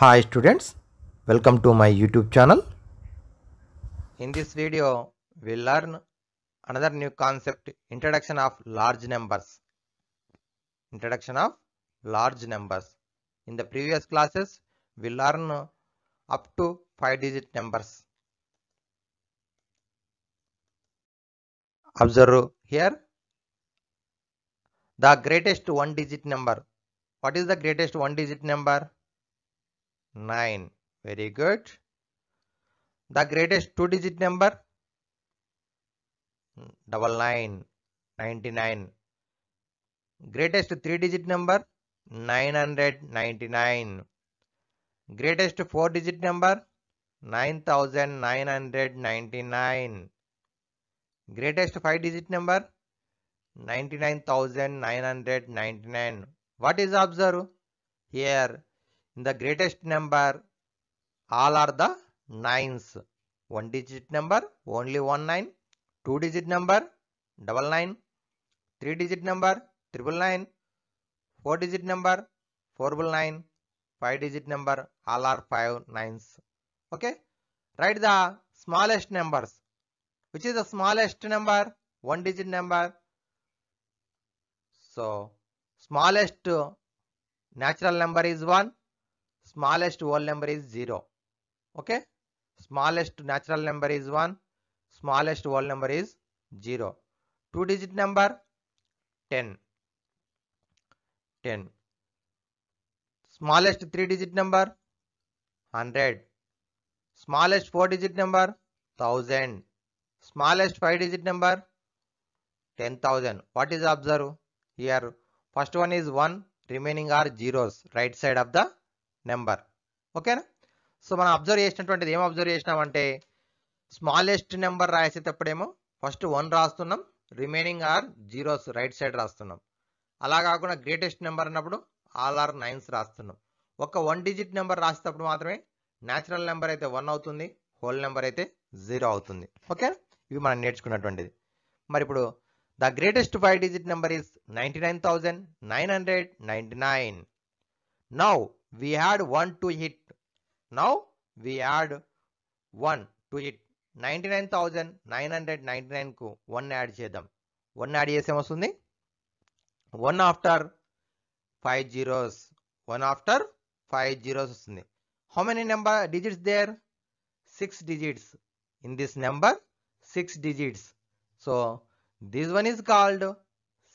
Hi students, welcome to my YouTube channel. In this video, we learn another new concept, introduction of large numbers. Introduction of large numbers. In the previous classes, we learn up to 5 digit numbers. Observe here, the greatest one digit number. What is the greatest one digit number? 9. Very good. The greatest two digit number? Double nine, 99. Greatest three digit number? 999. Greatest four digit number? 9999. Greatest five digit number? 99,999. What is observed? Here the greatest number, all are the 9s. One digit number, only one 9. Two digit number, double 9. Three digit number, triple 9. Four digit number, four 9. Five digit number, all are 5 9s. Okay. Write the smallest numbers. Which is the smallest number? One digit number. So, smallest natural number is 1 smallest whole number is 0 okay smallest natural number is 1 smallest whole number is 0 two digit number 10 10 smallest three digit number 100 smallest four digit number 1000 smallest five digit number 10000 what is observe here first one is 1 remaining are zeros right side of the number ఓకేనా so మనం observe చేసినటువంటిది ఏం observe చేసినామంటే smallest number తప్పుడేమో first one రాస్తున్నాం remaining are zeros right side రాస్తున్నాం అలా కాకుండా గ్రేటెస్ట్ నెంబర్ అన్నప్పుడు ఆల్ ఆర్ నైన్స్ రాస్తున్నాం ఒక వన్ డిజిట్ నెంబర్ రాసేటప్పుడు మాత్రమే న్యాచురల్ నెంబర్ అయితే వన్ అవుతుంది హోల్ నెంబర్ అయితే జీరో అవుతుంది ఓకే ఇవి మనం నేర్చుకున్నటువంటిది మరి ఇప్పుడు the greatest five digit number is ninety nine thousand nine hundred ninety nine now we had 1 to hit. Now we add 1 to hit. 99,999 1 add jedam. 1 add yes 1 after 5 zeros. 1 after 5 zeros. How many number digits there? 6 digits. In this number, 6 digits. So this one is called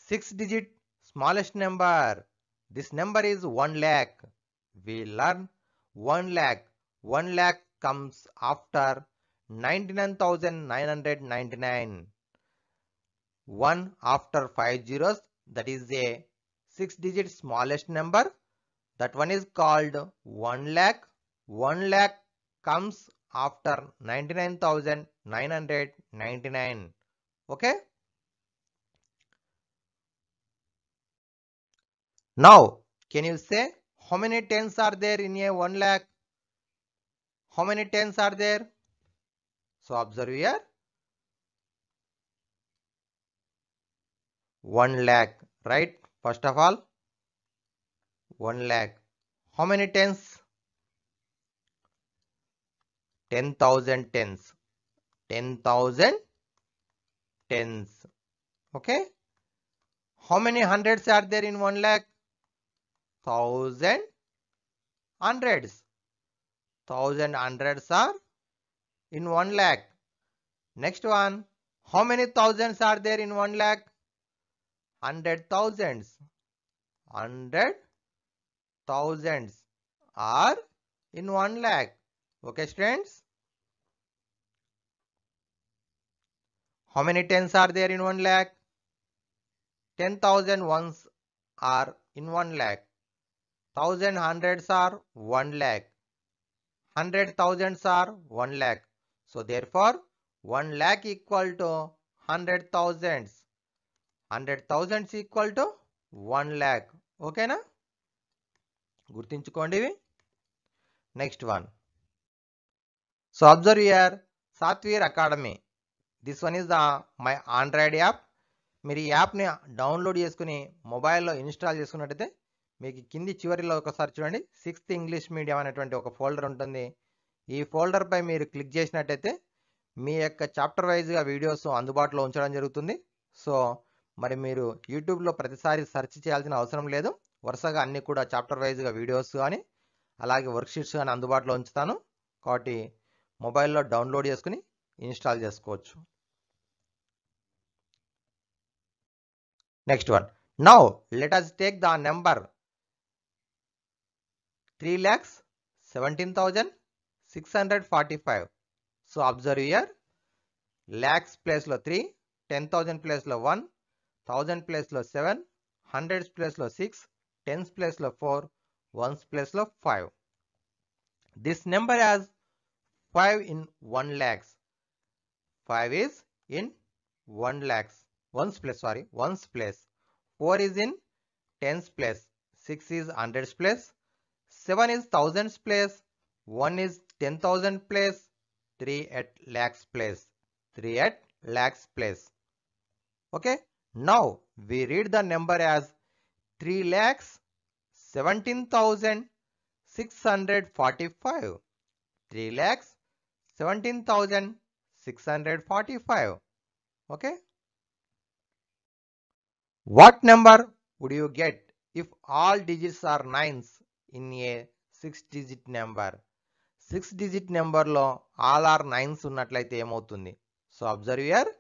6 digit smallest number. This number is 1 lakh we learn 1 lakh. 1 lakh comes after 99,999. 1 after 5 zeros that is a 6 digit smallest number that one is called 1 lakh. 1 lakh comes after 99,999. Okay. Now can you say how many tens are there in a 1 lakh how many tens are there so observe here 1 lakh right first of all 1 lakh how many tens 10000 tens 10000 tens okay how many hundreds are there in 1 lakh thousand hundreds. Thousand hundreds are in one lakh. Next one. How many thousands are there in one lakh? Hundred thousands. Hundred thousands are in one lakh. Okay students? How many tens are there in one lakh? Ten thousand ones are in one lakh. Thousand hundreds are one lakh hundred thousands are one lakh so therefore one lakh equal to hundred thousands hundred thousands equal to one lakh ఓకేనా గుర్తుంచుకోండి next one so observe here Software Academy this one is the my Android app మీరు ఈ యాప్ని download చేసుకుని మొబైల్లో install చేసుకున్నట్టయితే మీకు కింది చివరిలో ఒకసారి చూడండి సిక్స్త్ ఇంగ్లీష్ మీడియం అనేటువంటి ఒక ఫోల్డర్ ఉంటుంది ఈ ఫోల్డర్పై మీరు క్లిక్ చేసినట్టయితే మీ యొక్క చాప్టర్ వైజ్గా వీడియోస్ అందుబాటులో ఉంచడం జరుగుతుంది సో మరి మీరు యూట్యూబ్లో ప్రతిసారి సెర్చ్ చేయాల్సిన అవసరం లేదు వరుసగా అన్నీ కూడా చాప్టర్ వైజ్గా వీడియోస్ కానీ అలాగే వర్క్షీట్స్ కానీ అందుబాటులో ఉంచుతాను కాబట్టి మొబైల్లో డౌన్లోడ్ చేసుకుని ఇన్స్టాల్ చేసుకోవచ్చు next one now let us take the number 3 lakhs 17,645. So observe here lakhs place lo 3, 10,000 place lo 1, 1000 plus lo 7, hundreds place lo 6, 10 place lo 4, 1 place lo 5. This number has 5 in 1 lakhs. 5 is in 1 lakhs. 1's place sorry 1's place. 4 is in 10's place. 6 is 100's place. 7 is thousands place, 1 is 10,000 place, 3 at lakhs place, 3 at lakhs place. Okay, now we read the number as 3 lakhs 17,645. 3 lakhs 17,645. Okay. What number would you get if all digits are 9s? In a six digit number six digit నెంబర్లో all are nines ఉన్నట్లయితే ఏమవుతుంది so observe here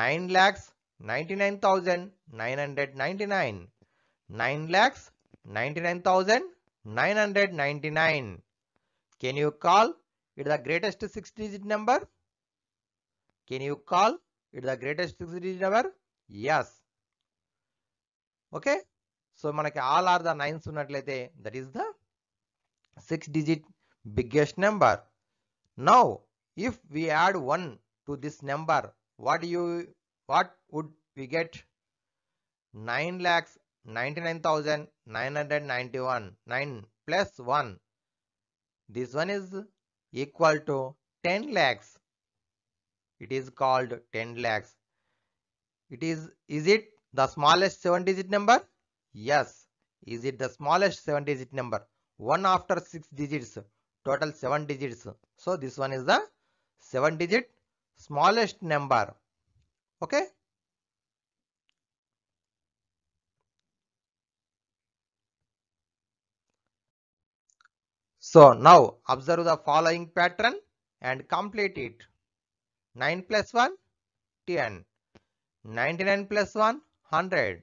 nine lakhs ninety nine thousand nine hundred ninety nine nine lakhs ninety nine thousand nine hundred ninety nine can you call it the greatest six digit number can you call it the greatest six digit number yes okay So all are the nines unnatlete that is the six digit biggest number. Now if we add one to this number, what you what would we get? Nine lakhs ninety-nine thousand nine hundred ninety one nine plus one. This one is equal to ten lakhs. It is called ten lakhs. It is is it the smallest seven digit number? Yes. Is it the smallest 7 digit number? 1 after 6 digits. Total 7 digits. So this one is the 7 digit smallest number. Okay. So now observe the following pattern and complete it. 9 plus 1, 10. 99 plus 1, 100.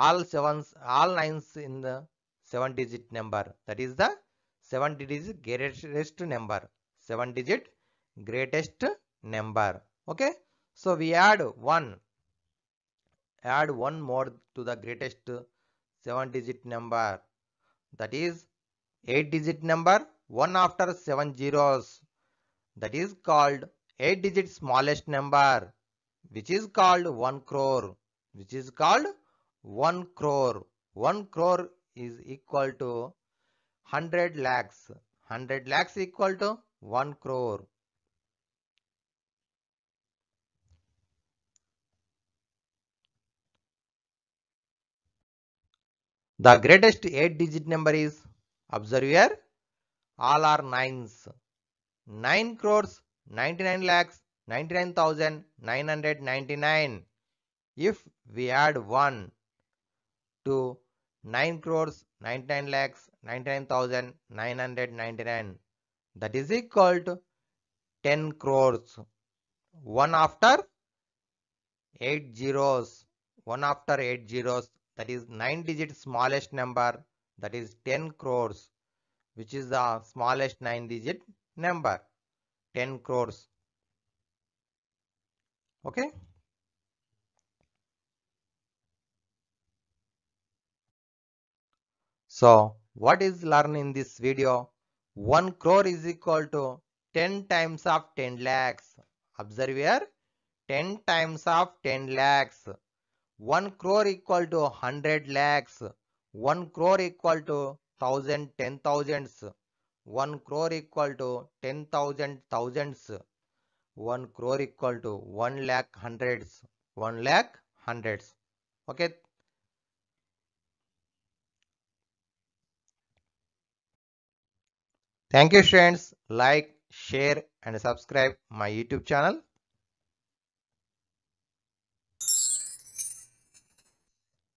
all sevens all nines in the seven digit number that is the seven digit greatest number seven digit greatest number okay so we add one add one more to the greatest seven digit number that is eight digit number one after seven zeros that is called eight digit smallest number which is called 1 crore which is called 1 crore 1 crore is equal to 100 lakhs 100 lakhs equal to 1 crore The greatest 8 digit number is observe here all are 9s. 9 crores 99 lakhs 99,999. If we add 1 to 9 crores 99 lakhs 99,999. That is equal to 10 crores. One after 8 zeros. One after 8 zeros. That is 9 digit smallest number. That is 10 crores. Which is the smallest 9 digit number. 10 crores. Okay. So what is learned in this video? 1 crore is equal to 10 times of 10 lakhs. Observe here 10 times of 10 lakhs. 1 crore equal to 100 lakhs. 1 crore equal to 1000 10 thousands. 1 crore equal to 10,000 thousands. 1 crore equal to 1 lakh hundreds. 1 lakh hundreds. Okay. Thank you friends. Like, share and subscribe my YouTube channel.